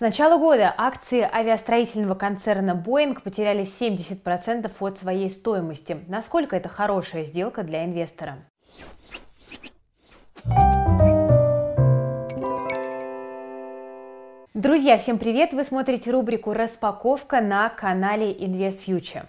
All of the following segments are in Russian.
С начала года акции авиастроительного концерна Boeing потеряли 70% от своей стоимости. Насколько это хорошая сделка для инвестора? Друзья, всем привет! Вы смотрите рубрику «Распаковка» на канале InvestFuture.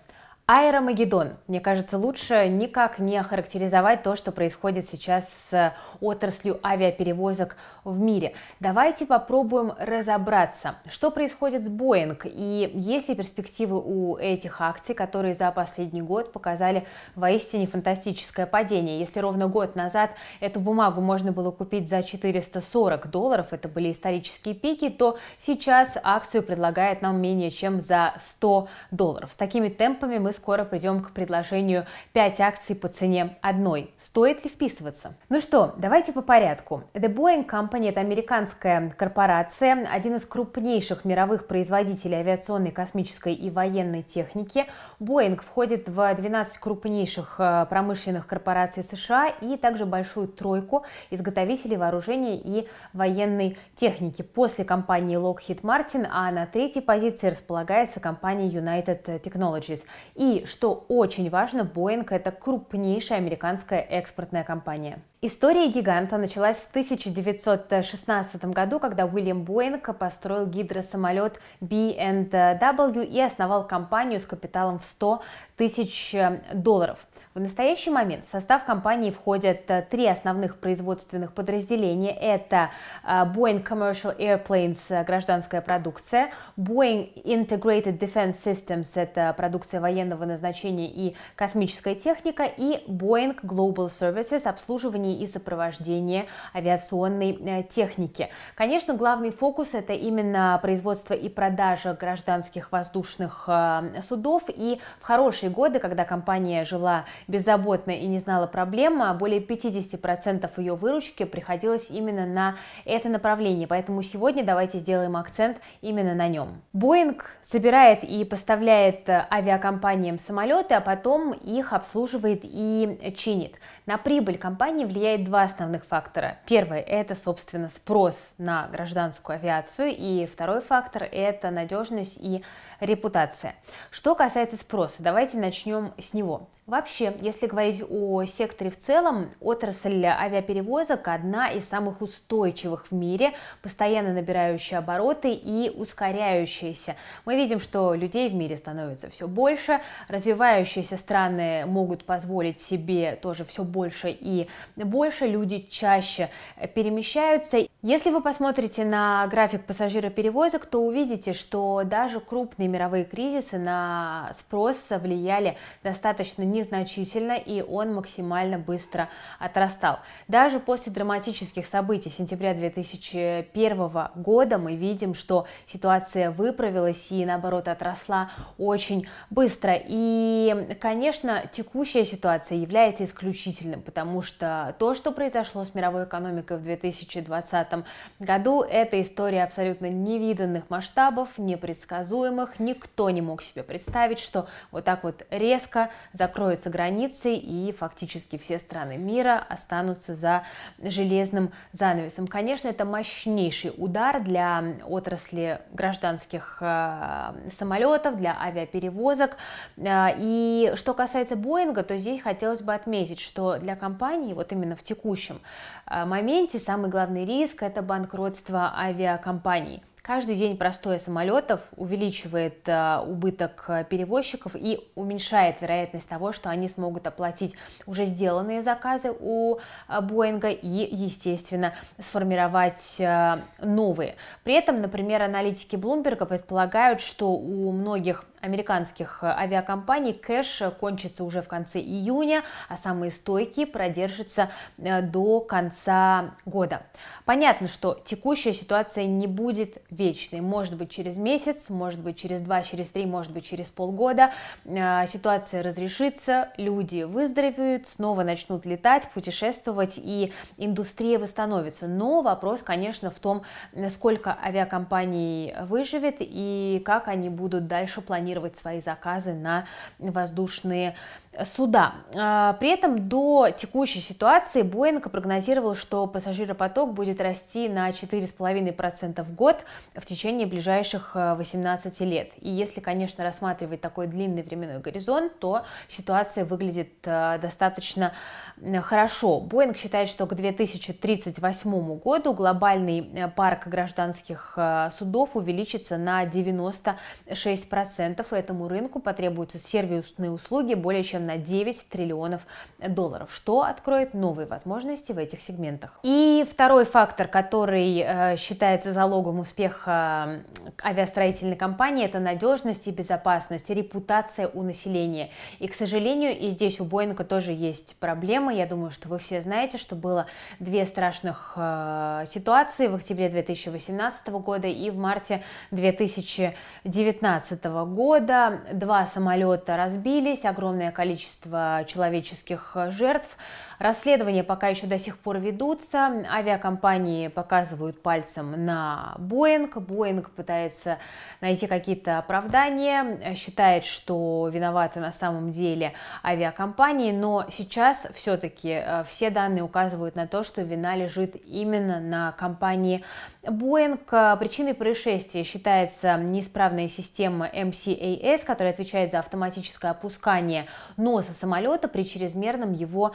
Аэромагеддон. Мне кажется, лучше никак не охарактеризовать то, что происходит сейчас с отраслью авиаперевозок в мире. Давайте попробуем разобраться, что происходит с Боинг и есть ли перспективы у этих акций, которые за последний год показали воистине фантастическое падение. Если ровно год назад эту бумагу можно было купить за 440 долларов, это были исторические пики, то сейчас акцию предлагает нам менее чем за 100 долларов. С такими темпами мы скоро придем к предложению 5 акций по цене одной. Стоит ли вписываться? Ну что, давайте по порядку. The Boeing Company – это американская корпорация, один из крупнейших мировых производителей авиационной, космической и военной техники. Boeing входит в 12 крупнейших э, промышленных корпораций США и также большую тройку изготовителей вооружения и военной техники. После компании Lockheed Martin, а на третьей позиции располагается компания United Technologies. И что очень важно, Boeing – это крупнейшая американская экспортная компания. История гиганта началась в 1916 году, когда Уильям Боинг построил гидросамолет B&W и основал компанию с капиталом в 100 тысяч э, долларов. В настоящий момент в состав компании входят э, три основных производственных подразделения. Это э, Boeing Commercial Airplanes – гражданская продукция, Boeing Integrated Defense Systems – это продукция военного назначения и космическая техника, и Boeing Global Services – обслуживание управления и сопровождения авиационной э, техники. Конечно, главный фокус это именно производство и продажа гражданских воздушных э, судов. И в хорошие годы, когда компания жила беззаботно и не знала проблем, а более 50% ее выручки приходилось именно на это направление. Поэтому сегодня давайте сделаем акцент именно на нем. Боинг собирает и поставляет авиакомпаниям самолеты, а потом их обслуживает и чинит. На прибыль компании влияет влияет два основных фактора. Первый – это, собственно, спрос на гражданскую авиацию, и второй фактор – это надежность и репутация. Что касается спроса, давайте начнем с него. Вообще, если говорить о секторе в целом, отрасль авиаперевозок одна из самых устойчивых в мире, постоянно набирающая обороты и ускоряющаяся. Мы видим, что людей в мире становится все больше, развивающиеся страны могут позволить себе тоже все больше и больше, люди чаще перемещаются. Если вы посмотрите на график пассажироперевозок, то увидите, что даже крупные мировые кризисы на спрос влияли достаточно незначительно, и он максимально быстро отрастал. Даже после драматических событий сентября 2001 года мы видим, что ситуация выправилась и, наоборот, отросла очень быстро. И, конечно, текущая ситуация является исключительным, потому что то, что произошло с мировой экономикой в 2020 2020 году. Это история абсолютно невиданных масштабов, непредсказуемых. Никто не мог себе представить, что вот так вот резко закроются границы и фактически все страны мира останутся за железным занавесом. Конечно, это мощнейший удар для отрасли гражданских э, самолетов, для авиаперевозок. Э, и что касается Боинга, то здесь хотелось бы отметить, что для компании вот именно в текущем э, моменте самый главный риск это банкротство авиакомпаний. Каждый день простое самолетов увеличивает э, убыток э, перевозчиков и уменьшает вероятность того, что они смогут оплатить уже сделанные заказы у э, Боинга и, естественно, сформировать э, новые. При этом, например, аналитики Блумберга предполагают, что у многих американских э, авиакомпаний кэш кончится уже в конце июня, а самые стойкие продержатся э, до конца года. Понятно, что текущая ситуация не будет вечной. Может быть через месяц, может быть через два, через три, может быть через полгода э, ситуация разрешится, люди выздоровеют, снова начнут летать, путешествовать и индустрия восстановится. Но вопрос, конечно, в том, сколько авиакомпаний выживет и как они будут дальше планировать планировать свои заказы на воздушные суда. А, при этом до текущей ситуации Боинг прогнозировал, что пассажиропоток будет расти на 4,5% в год в течение ближайших 18 э, лет. И если, конечно, рассматривать такой длинный временной горизонт, то ситуация выглядит э, достаточно хорошо. Боинг считает, что к 2038 году глобальный э, парк гражданских судов увеличится на 96%. Этому рынку потребуются сервисные услуги более чем чем на 9 триллионов долларов, что откроет новые возможности в этих сегментах. И второй фактор, который э, считается залогом успеха авиастроительной компании, это надежность и безопасность, репутация у населения. И, к сожалению, и здесь у Боинга тоже есть проблемы. Я думаю, что вы все знаете, что было две страшных э, ситуации в октябре 2018 года и в марте 2019 года. Два самолета разбились, огромное количество количество человеческих жертв. Расследования пока еще до сих пор ведутся. Авиакомпании показывают пальцем на Боинг. Боинг пытается найти какие-то оправдания, считает, что виноваты на самом деле авиакомпании, но сейчас все-таки э, все данные указывают на то, что вина лежит именно на компании Боинг. Э, причиной происшествия считается неисправная система MCAS, а которая отвечает за автоматическое опускание носа самолета при чрезмерном его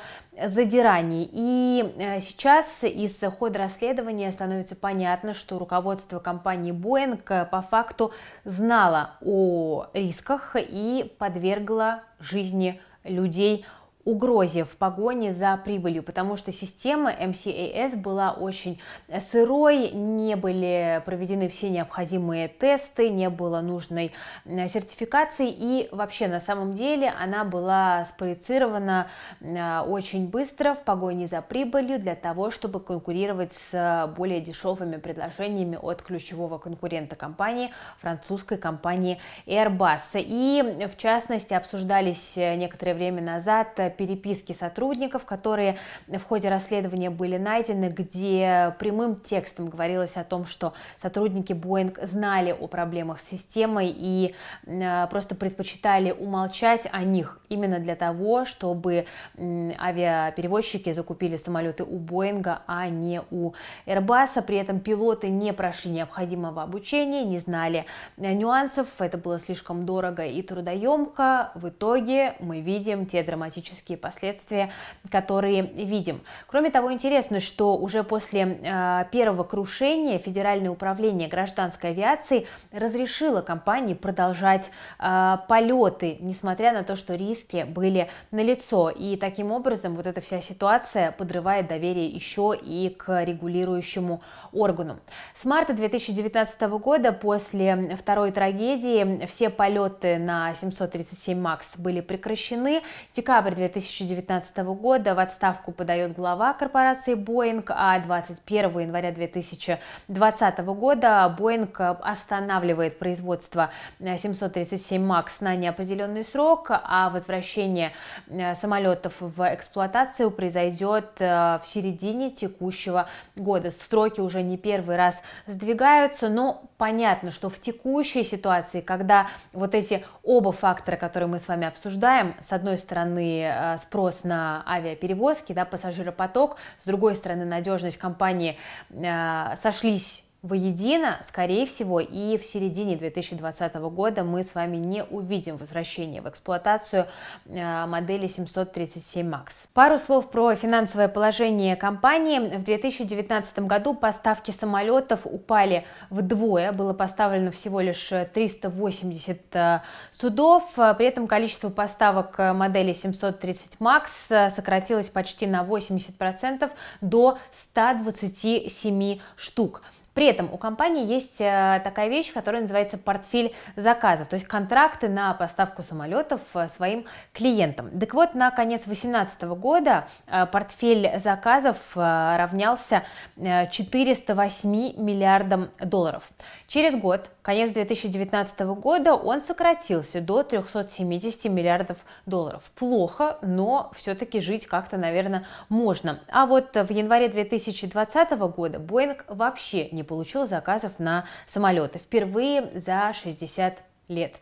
задираний. И э, сейчас из хода расследования становится понятно, что руководство компании Boeing э, по факту знало о рисках и подвергло жизни людей угрозе в погоне за прибылью, потому что система MCAS была очень э, сырой, не были проведены все необходимые тесты, не было нужной сертификации и вообще на самом деле она была спроецирована э, очень быстро в погоне за прибылью для того, чтобы конкурировать с более дешевыми предложениями от ключевого конкурента компании, французской компании Airbus. И в частности обсуждались э, некоторое время назад переписки сотрудников, которые в ходе расследования были найдены, где прямым текстом говорилось о том, что сотрудники Боинг знали о проблемах с системой и э, просто предпочитали умолчать о них именно для того, чтобы авиаперевозчики закупили самолеты у Боинга, а не у Airbus. При этом пилоты не прошли необходимого обучения, не знали э, нюансов, это было слишком дорого и трудоемко. В итоге мы видим те драматические экономические последствия, которые видим. Кроме того, интересно, что уже после э, первого крушения Федеральное управление гражданской авиации разрешило компании продолжать э, полеты, несмотря на то, что риски были налицо. И таким образом вот эта вся ситуация подрывает доверие еще и к регулирующему органу. С марта 2019 года после второй трагедии все полеты на 737 МАКС были прекращены. Декабрь 2019 года в отставку подает глава корпорации Boeing, а 21 января 2020 года Boeing останавливает производство 737 МАКС на неопределенный срок, а возвращение э, самолетов в эксплуатацию произойдет э, в середине текущего года. Сроки уже не первый раз сдвигаются, но понятно, что в текущей ситуации, когда вот эти оба фактора, которые мы с вами обсуждаем, с одной стороны э, спрос на авиаперевозки, да, пассажиропоток, с другой стороны надежность компании э, сошлись воедино, скорее всего, и в середине 2020 года мы с вами не увидим возвращения в эксплуатацию э, модели 737 MAX. Пару слов про финансовое положение компании. В 2019 году поставки самолетов упали вдвое, было поставлено всего лишь 380 э, судов, при этом количество поставок модели 730 MAX э, сократилось почти на 80% до 127 штук. При этом у компании есть э, такая вещь, которая называется портфель заказов, то есть контракты на поставку самолетов э, своим клиентам. Так вот, на конец 2018 года э, портфель заказов равнялся 408 миллиардам долларов. Через год, конец 2019 года, он сократился до 370 миллиардов долларов. Плохо, но все-таки жить как-то, наверное, можно. А вот в январе 2020 года Боинг вообще не получил заказов на самолеты. Впервые за 60 лет.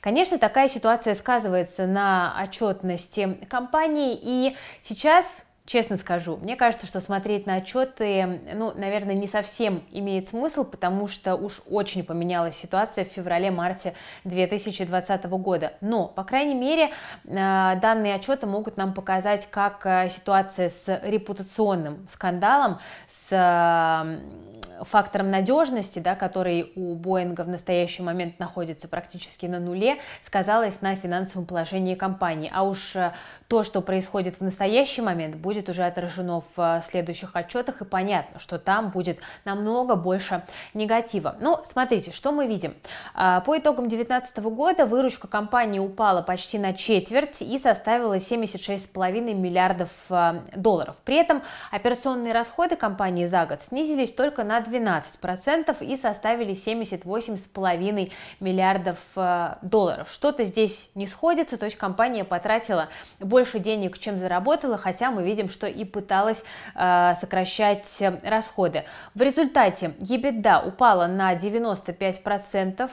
Конечно, такая ситуация сказывается на отчетности компании, и сейчас Честно скажу, мне кажется, что смотреть на отчеты, ну, наверное, не совсем имеет смысл, потому что уж очень поменялась ситуация в феврале-марте 2020 года. Но, по крайней мере, э, данные отчеты могут нам показать, как э, ситуация с репутационным скандалом, с э, фактором надежности, да, который у Боинга в настоящий момент находится практически на нуле, сказалось на финансовом положении компании. А уж э, то, что происходит в настоящий момент, будет уже отражено в э, следующих отчетах, и понятно, что там будет намного больше негатива. Ну, смотрите, что мы видим. А, по итогам 2019 года выручка компании упала почти на четверть и составила 76,5 миллиардов э, долларов. При этом операционные расходы компании за год снизились только на 12% и составили 78,5 миллиардов э, долларов. Что-то здесь не сходится, то есть компания потратила больше денег, чем заработала, хотя мы видим, что и пыталась э, сокращать э, расходы. В результате EBITDA упала на 95%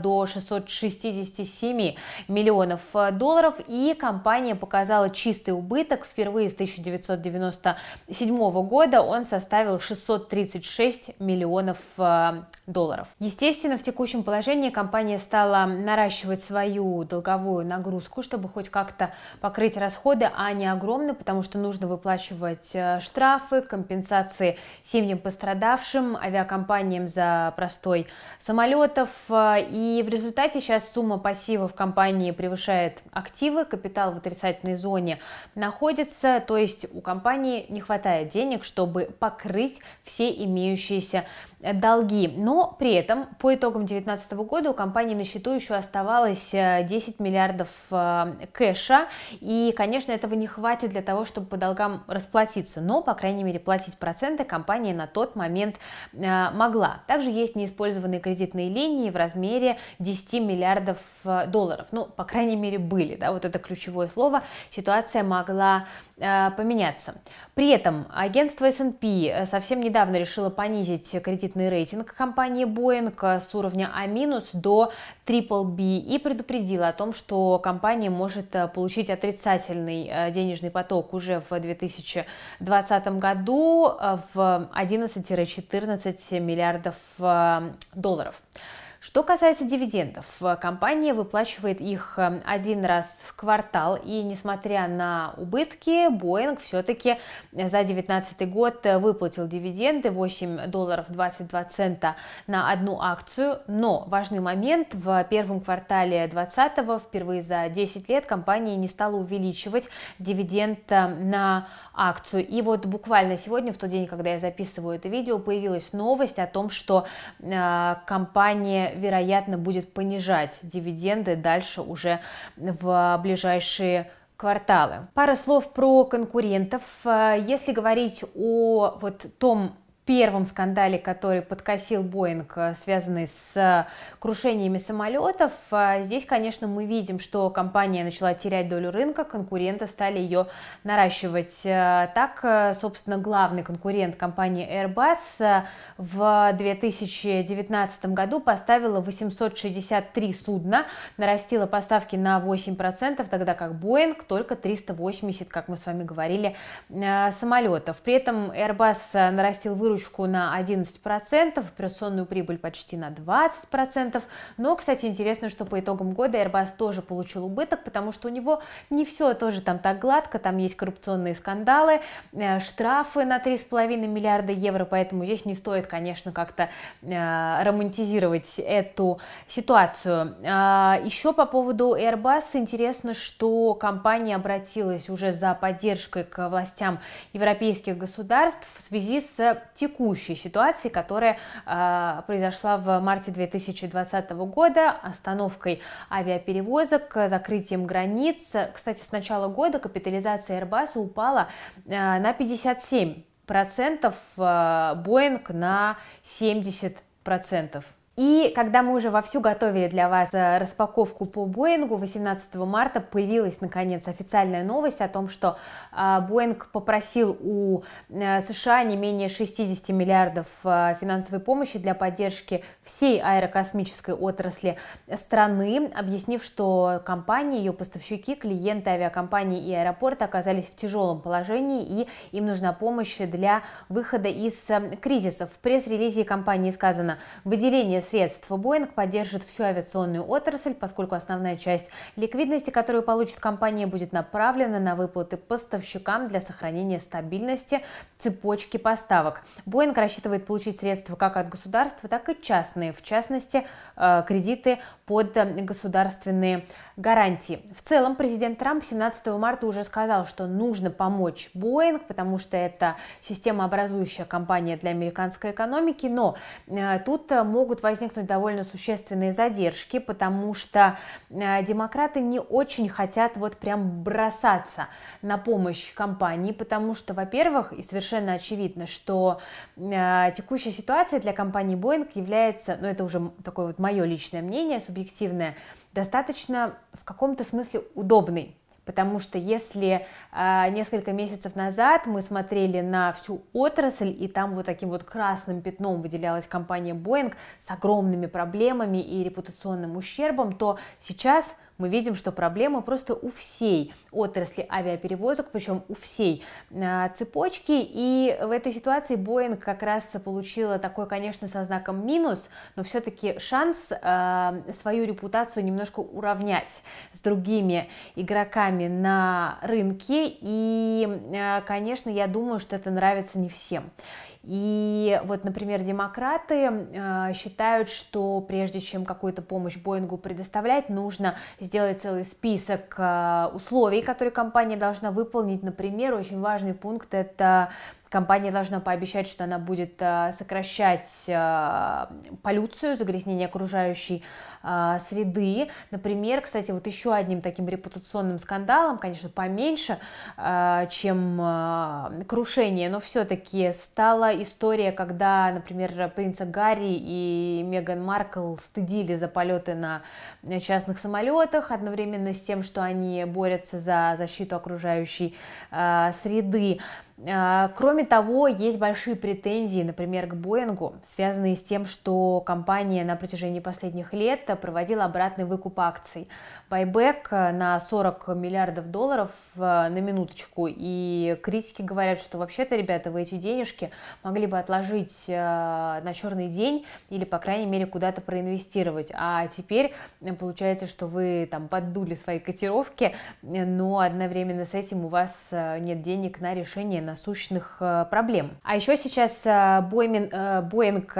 до 667 миллионов долларов, и компания показала чистый убыток впервые с 1997 года, он составил 636 6 миллионов э, долларов. Естественно, в текущем положении компания стала наращивать свою долговую нагрузку, чтобы хоть как-то покрыть расходы, а не огромные, потому что нужно выплачивать э, штрафы, компенсации семьям пострадавшим, авиакомпаниям за простой самолетов. Э, и в результате сейчас сумма пассивов компании превышает активы, капитал в отрицательной зоне находится, то есть у компании не хватает денег, чтобы покрыть все имеющиеся учащиеся Э, долги. Но при этом по итогам 2019 года у компании на счету еще оставалось 10 э, миллиардов э, кэша. И, конечно, этого не хватит для того, чтобы по долгам расплатиться. Но, по крайней мере, платить проценты компания на тот момент могла. Также есть неиспользованные кредитные линии в размере 10 миллиардов долларов. Ну, по крайней мере, были. Да? Вот это ключевое слово. Ситуация могла поменяться. При этом агентство S&P совсем недавно решило понизить кредит кредитный рейтинг компании Boeing с уровня А- до BBB и предупредила о том, что компания может э, получить отрицательный э, денежный поток уже в 2020 году э, в 11-14 миллиардов долларов. Что касается дивидендов, э, компания выплачивает их э, один раз в квартал, и несмотря на убытки, Boeing все-таки э, за 2019 год выплатил дивиденды 8 долларов 22 цента на одну акцию, но важный момент, в первом квартале 2020 впервые за 10 лет компания не стала увеличивать дивиденд на акцию. И вот буквально сегодня, в тот день, когда я записываю это видео, появилась новость о том, что компания вероятно, будет понижать дивиденды дальше уже в ближайшие кварталы. Пара слов про конкурентов. Э, если говорить о вот том первом скандале, который подкосил Боинг, э, связанный с э, крушениями самолетов, э, здесь, конечно, мы видим, что компания начала терять долю рынка, конкуренты стали ее наращивать. Так, собственно, главный конкурент компании Airbus в 2019 году поставила 863 судна, нарастила поставки на 8%, тогда как Боинг только 380, как мы с вами говорили, самолетов. При этом Airbus нарастил выручку выручку на 11%, операционную прибыль почти на 20%. Но, кстати, интересно, что по итогам года Airbus тоже получил убыток, потому что у него не все тоже там так гладко, там есть коррупционные скандалы, э, штрафы на 3,5 миллиарда евро, поэтому здесь не стоит, конечно, как-то э, романтизировать эту ситуацию. А, Еще по поводу Airbus интересно, что компания обратилась уже за поддержкой к властям европейских государств в связи с текущей текущей ситуации, которая э, произошла в марте 2020 года остановкой авиаперевозок, закрытием границ. Кстати, с начала года капитализация Airbus упала э, на 57 процентов, а, Boeing на 70 процентов. И когда мы уже вовсю готовили для вас э, распаковку по Боингу, 18 марта появилась, наконец, официальная новость о том, что э, Боинг попросил у э, США не менее 60 миллиардов финансовой помощи для поддержки всей аэрокосмической отрасли страны, объяснив, что компании, ее поставщики, клиенты авиакомпании и аэропорта оказались в тяжелом положении, и им нужна помощь для выхода из кризиса. В пресс-релизе компании сказано, выделение средств. Боинг поддержит всю авиационную отрасль, поскольку основная часть ликвидности, которую получит компания, будет направлена на выплаты поставщикам для сохранения стабильности цепочки поставок. Боинг рассчитывает получить средства как от государства, так и частные, в частности, э, кредиты под э, государственные гарантии. В целом президент Трамп 17 марта уже сказал, что нужно помочь Боинг, потому что это системообразующая компания для американской экономики, но э, тут э, могут возникнуть довольно существенные задержки, потому что э, демократы не очень хотят вот прям бросаться на помощь компании, потому что, во-первых, и совершенно очевидно, что текущая ситуация для компании Боинг является, ну это уже такое вот мое личное мнение, субъективное, достаточно в каком-то смысле удобный. Потому что если э, несколько месяцев назад мы смотрели на всю отрасль, и там вот таким вот красным пятном выделялась компания Boeing с огромными проблемами и репутационным ущербом, то сейчас мы видим, что проблема просто у всей отрасли авиаперевозок, причем у всей а, цепочки. И в этой ситуации Боинг как раз получила такой, конечно, со знаком минус, но все-таки шанс а, свою репутацию немножко уравнять с другими игроками на рынке. И, а, конечно, я думаю, что это нравится не всем. И вот, например, демократы э, считают, что прежде чем какую-то помощь Боингу предоставлять, нужно сделать целый список э, условий, которые компания должна выполнить. Например, очень важный пункт – это Компания должна пообещать, что она будет э, сокращать э, полюцию, загрязнение окружающей э, среды. Например, кстати, вот еще одним таким репутационным скандалом, конечно, поменьше, чем крушение, но все-таки стала история, когда, например, принца Гарри и Меган Маркл стыдили за полеты на частных самолетах, одновременно с тем, что они борются за защиту окружающей среды. А, кроме того, есть большие претензии, например, к Боингу, связанные с тем, что компания на протяжении последних лет проводила обратный выкуп акций. Байбек э, на 40 миллиардов долларов э, на минуточку. И критики говорят, что вообще-то, ребята, вы эти денежки могли бы отложить э, на черный день или, по крайней мере, куда-то проинвестировать. А теперь получается, что вы там поддули свои котировки, но одновременно с этим у вас нет денег на решение насущных э, проблем. А еще сейчас э, э, Боинг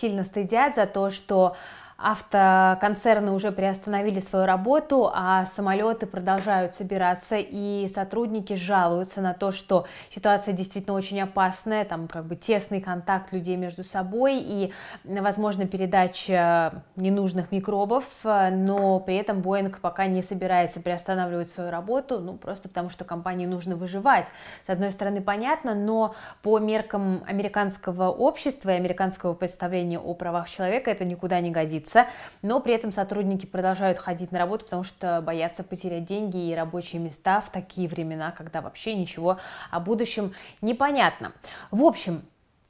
сильно стыдят за то, что автоконцерны уже приостановили свою работу, а самолеты продолжают собираться, и сотрудники жалуются на то, что ситуация действительно очень опасная, там как бы тесный контакт людей между собой и, возможно, передача ненужных микробов, но при этом Боинг пока не собирается приостанавливать свою работу, ну просто потому что компании нужно выживать. С одной стороны, понятно, но по меркам американского общества и американского представления о правах человека это никуда не годится находиться, но при этом сотрудники продолжают ходить на работу, потому что боятся потерять деньги и рабочие места в такие времена, когда вообще ничего о будущем непонятно. В общем,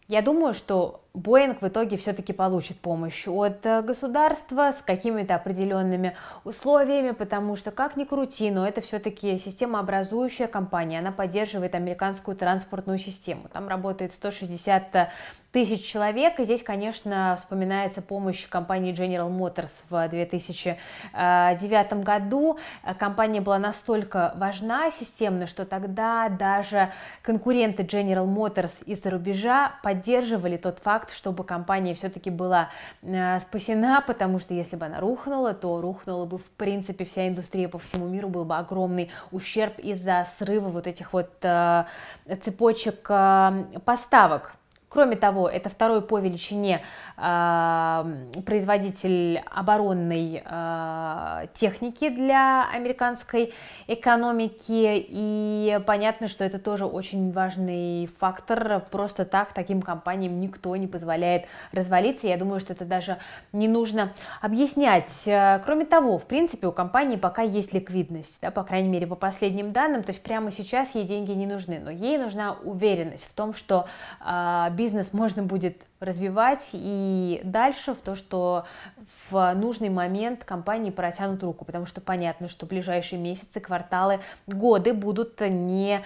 я думаю, что Боинг в итоге все-таки получит помощь от э, государства с какими-то определенными условиями, потому что, как ни крути, но это все-таки системообразующая компания, она поддерживает американскую транспортную систему. Там работает 160 э, тысяч человек. И здесь, конечно, вспоминается помощь компании General Motors в 2009 э, году. Компания была настолько важна системно, что тогда даже конкуренты General Motors из-за рубежа поддерживали тот факт, факт, чтобы компания все-таки была э, спасена, потому что если бы она рухнула, то рухнула бы в принципе вся индустрия по всему миру, был бы огромный ущерб из-за срыва вот этих вот э, цепочек э, поставок. Кроме того, это второй по величине а, производитель оборонной а, техники для американской экономики. И понятно, что это тоже очень важный фактор. Просто так таким компаниям никто не позволяет развалиться. Я думаю, что это даже не нужно объяснять. А, кроме того, в принципе, у компании пока есть ликвидность, да, по крайней мере, по последним данным. То есть прямо сейчас ей деньги не нужны, но ей нужна уверенность в том, что бизнес бизнес можно будет развивать и дальше в то, что в нужный момент компании протянут руку, потому что понятно, что ближайшие месяцы, кварталы, годы будут не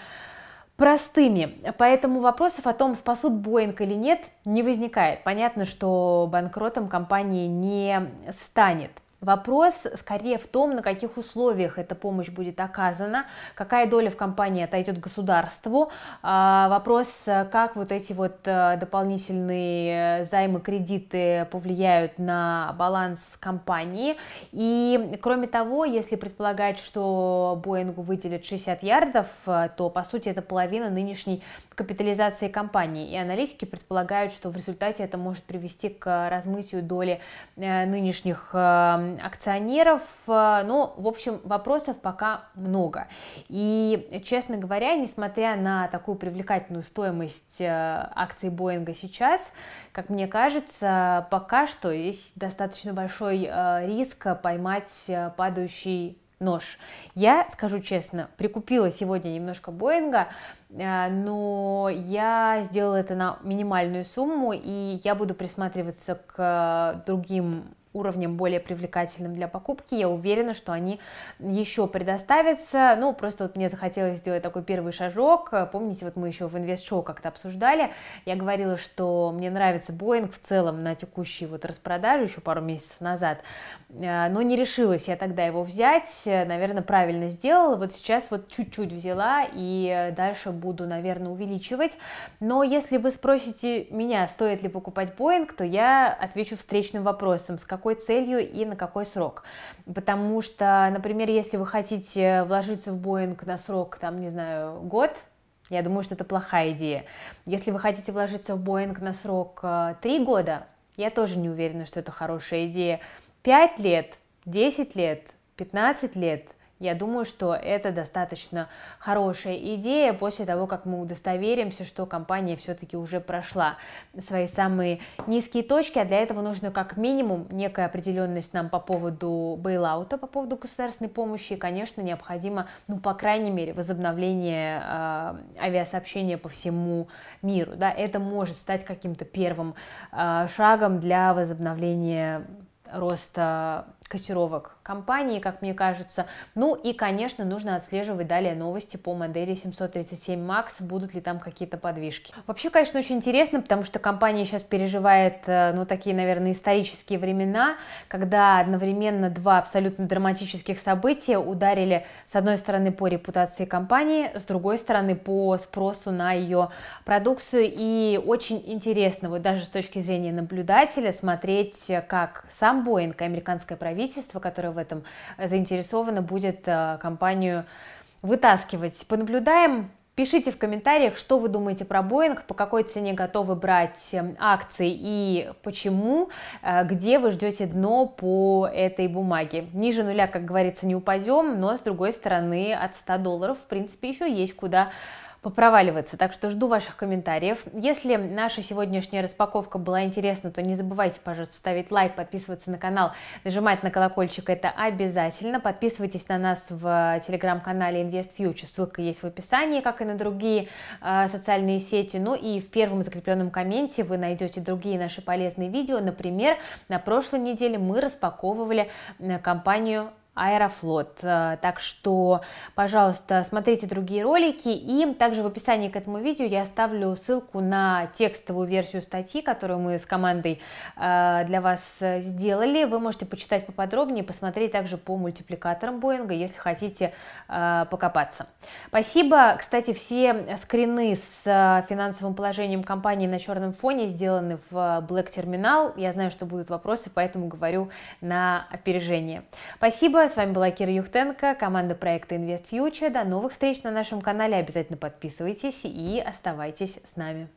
простыми. Поэтому вопросов о том, спасут Боинг или нет, не возникает. Понятно, что банкротом компания не станет. Вопрос скорее в том, на каких условиях эта помощь будет оказана, какая доля в компании отойдет государству. А, вопрос, как вот эти вот э, дополнительные э, займы, кредиты повлияют на баланс компании. И кроме того, если предполагать, что Боингу выделят 60 ярдов, э, то по сути это половина нынешней капитализации компании. И аналитики предполагают, что в результате это может привести к размытию доли нынешних акционеров, э, ну, в общем, вопросов пока много. И, честно говоря, несмотря на такую привлекательную стоимость э, акций Боинга сейчас, как мне кажется, пока что есть достаточно большой э, риск поймать падающий нож. Я скажу честно, прикупила сегодня немножко Боинга, но я сделала это на минимальную сумму, и я буду присматриваться к другим уровнем более привлекательным для покупки. Я уверена, что они еще предоставятся. Ну, просто вот мне захотелось сделать такой первый шажок. Помните, вот мы еще в инвест-шоу как-то обсуждали. Я говорила, что мне нравится Боинг в целом на текущей вот распродаже еще пару месяцев назад. Э, но не решилась я тогда его взять. Наверное, правильно сделала. Вот сейчас вот чуть-чуть взяла и дальше буду, наверное, увеличивать. Но если вы спросите меня, стоит ли покупать Боинг, то я отвечу встречным вопросом, с какой какой целью и на какой срок. Потому что, например, если вы хотите вложиться в Боинг на срок, там, не знаю, год, я думаю, что это плохая идея. Если вы хотите вложиться в Боинг на срок 3 э, года, я тоже не уверена, что это хорошая идея. 5 лет, 10 лет, 15 лет – я думаю, что это достаточно хорошая идея после того, как мы удостоверимся, что компания все-таки уже прошла свои самые низкие точки, а для этого нужно как минимум некая определенность нам по поводу бейлаута, по поводу государственной помощи, и, конечно, необходимо, ну, по крайней мере, возобновление э, авиасообщения по всему миру, да, это может стать каким-то первым э, шагом для возобновления роста котировок компании, как мне кажется. Ну и, конечно, нужно отслеживать далее новости по модели 737 MAX, будут ли там какие-то подвижки. Вообще, конечно, очень интересно, потому что компания сейчас переживает, э, ну, такие, наверное, исторические времена, когда одновременно два абсолютно драматических события ударили, с одной стороны, по репутации компании, с другой стороны, по спросу на ее продукцию. И очень интересно, вот даже с точки зрения наблюдателя, смотреть, э, как сам Боинг американское правительство, которое в этом э, заинтересована, будет э, компанию вытаскивать. Понаблюдаем. Пишите в комментариях, что вы думаете про Боинг, по какой цене готовы брать эм, акции и почему, э, где вы ждете дно по этой бумаге. Ниже нуля, как говорится, не упадем, но с другой стороны от 100 долларов, в принципе, еще есть куда попроваливаться, так что жду ваших комментариев. Если наша сегодняшняя распаковка была интересна, то не забывайте, пожалуйста, ставить лайк, подписываться на канал, нажимать на колокольчик, это обязательно. Подписывайтесь на нас в э, телеграм-канале Invest Future, ссылка есть в описании, как и на другие э, социальные сети. Ну и в первом закрепленном комменте вы найдете другие наши полезные видео. Например, на прошлой неделе мы распаковывали э, компанию Аэрофлот. Э, так что, пожалуйста, смотрите другие ролики. И также в описании к этому видео я оставлю ссылку на текстовую версию статьи, которую мы с командой э, для вас сделали. Вы можете почитать поподробнее, посмотреть также по мультипликаторам Боинга, если хотите э, покопаться. Спасибо. Кстати, все скрины с финансовым положением компании на черном фоне сделаны в Black Terminal. Я знаю, что будут вопросы, поэтому говорю на опережение. Спасибо с вами была Кира Юхтенко, команда проекта Invest Future. До новых встреч на нашем канале. Обязательно подписывайтесь и оставайтесь с нами.